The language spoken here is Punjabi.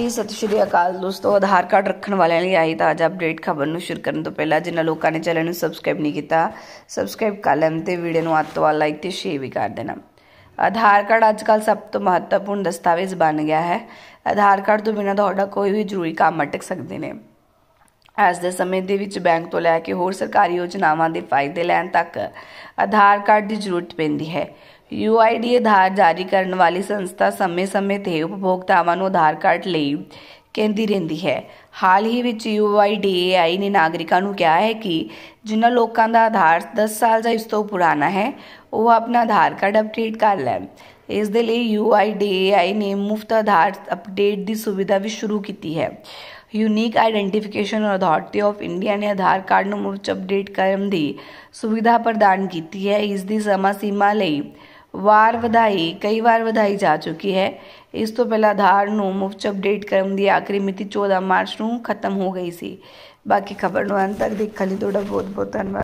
ਜੀ ਸਤਿ ਸ਼੍ਰੀ ਅਕਾਲ ਦੋਸਤੋ ਆਧਾਰ ਕਾਰਡ ਰੱਖਣ ਵਾਲਿਆਂ ਲਈ ਆਈ ਤਾਂ ਅੱਜ ਅਪਡੇਟ ਖਬਰ ਨੂੰ ਸ਼ੁਰੂ ਕਰਨ ਤੋਂ ਪਹਿਲਾਂ ਜਿਨ੍ਹਾਂ ਲੋਕਾਂ ਨੇ ਚੈਨਲ ਨੂੰ ਸਬਸਕ੍ਰਾਈਬ ਨਹੀਂ ਕੀਤਾ ਸਬਸਕ੍ਰਾਈਬ ਕਰ ਲੈਣ ਤੇ ਵੀਡੀਓ ਨੂੰ ਅੱਤ ਵਾਲ ਲਾਈਕ ਤੇ ਸ਼ੇਅਰ ਵੀ ਕਰ ਦੇਣਾ ਆਧਾਰ ਕਾਰਡ ਅੱਜਕੱਲ ਸਭ ਤੋਂ ਮਹੱਤਵਪੂਰਨ ਦਸਤਾਵੇਜ਼ ਬਣ ਗਿਆ ਹੈ ਆਧਾਰ ਕਾਰਡ ਤੋਂ ਬਿਨਾਂ ਤੁਹਾਡਾ ਕੋਈ ਵੀ ਜ਼ਰੂਰੀ ਕੰਮ ਅਟਕ ਸਕਦੇ ਨੇ ਅੱਜ ਦੇ ਸਮੇਂ ਦੇ ਵਿੱਚ ਬੈਂਕ ਤੋਂ ਲੈ ਕੇ ਹੋਰ ਸਰਕਾਰੀ ਯੋਜਨਾਵਾਂ ਦੇ ਫਾਇਦੇ ਲੈਣ ਤੱਕ ਆਧਾਰ ਕਾਰਡ ਦੀ ਜ਼ਰੂਰਤ ਪੈਂਦੀ ਹੈ UID ਆਧਾਰ ਜਾਰੀ ਕਰਨ ਵਾਲੀ ਸੰਸਥਾ ਸਮੇਂ-ਸਮੇਂ ਤੇ ਉਪਭੋਗਤਾਵਾਂ ਨੂੰ ਆਧਾਰ ਕਾਰਡ ਲਈ ਕਹਿੰਦੀ ਰਹਿੰਦੀ ਹੈ ਹਾਲ ਹੀ ਵਿੱਚ AI ਨੇ ਨਾਗਰਿਕਾਂ ਨੂੰ ਕਿਹਾ ਹੈ ਕਿ ਜਿਨ੍ਹਾਂ ਲੋਕਾਂ ਦਾ ਆਧਾਰ 10 ਸਾਲ ਜਾਂ ਇਸ ਤੋਂ ਪੁਰਾਣਾ ਹੈ ਉਹ ਆਪਣਾ ਆਧਾਰ ਕਾਰਡ ਅਪਡੇਟ ਕਰ ਲੈਣ ਇਸ ਦੇ ਲਈ AI ਨੇ ਮੁਫਤ ਆਧਾਰ ਅਪਡੇਟ ਦੀ ਸੁਵਿਧਾ ਵੀ ਸ਼ੁਰੂ ਕੀਤੀ ਹੈ unique identification authority of India ને આધાર કાર્ડનું મૂર્ચ અપડેટ ਕਰਨ ਦੀ ਸੁਵਿਧਾ ਪ੍ਰਦਾਨ ਕੀਤੀ ਹੈ ਇਸ ਦੀ ਸਮਾਂ ਸੀਮਾ ਲਈ ਵਾਰ ਵਧਾਈ ਕਈ ਵਾਰ ਵਧਾਈ ਜਾ ਚੁੱਕੀ ਹੈ ਇਸ ਤੋਂ ਪਹਿਲਾਂ ਆਧਾਰ ਨੂੰ ਮੁਫਤ ਅਪਡੇਟ ਕਰਨ ਦੀ ਆਖਰੀ ਮਿਤੀ 14 ਮਾਰਚ ਨੂੰ ਖਤਮ ਹੋ ਗਈ ਸੀ ਬਾਕੀ ਖਬਰ ਨੂੰ ਅੰਤ ਤੱਕ ਦੇਖਣ ਲਈ ਤੁਹਾਡਾ ਬਹੁਤ ਬਹੁਤ ਧੰਨਵਾਦ